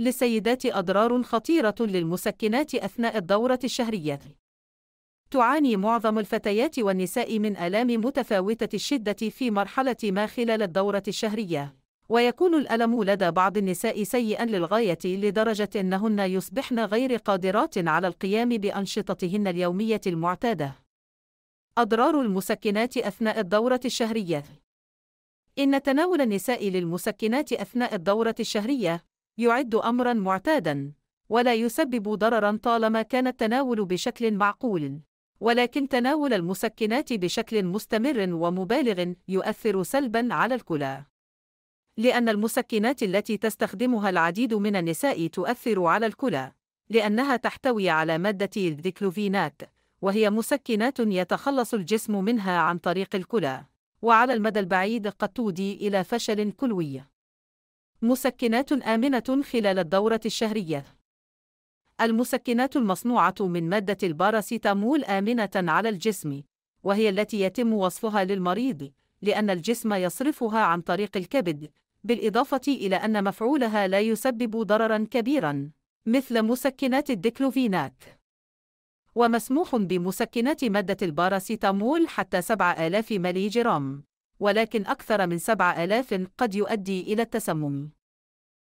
للسيدات أضرار خطيرة للمسكنات أثناء الدورة الشهرية. تعاني معظم الفتيات والنساء من آلام متفاوتة الشدة في مرحلة ما خلال الدورة الشهرية، ويكون الألم لدى بعض النساء سيئًا للغاية لدرجة أنهن يصبحن غير قادرات على القيام بأنشطتهن اليومية المعتادة. أضرار المسكنات أثناء الدورة الشهرية إن تناول النساء للمسكنات أثناء الدورة الشهرية يعد أمرًا معتادًا، ولا يسبب ضررًا طالما كان التناول بشكل معقول. ولكن تناول المسكنات بشكل مستمر ومبالغ يؤثر سلبًا على الكلى. لأن المسكنات التي تستخدمها العديد من النساء تؤثر على الكلى، لأنها تحتوي على مادة الديكلوفينات، وهي مسكنات يتخلص الجسم منها عن طريق الكلى، وعلى المدى البعيد قد تودي إلى فشل كلوي. مسكنات آمنة خلال الدورة الشهرية. المسكنات المصنوعة من مادة الباراسيتامول آمنة على الجسم، وهي التي يتم وصفها للمريض، لأن الجسم يصرفها عن طريق الكبد، بالإضافة إلى أن مفعولها لا يسبب ضررًا كبيرًا، مثل مسكنات الديكلوفينات. ومسموح بمسكنات مادة الباراسيتامول حتى 7000 ملي جرام. ولكن أكثر من 7000 قد يؤدي إلى التسمم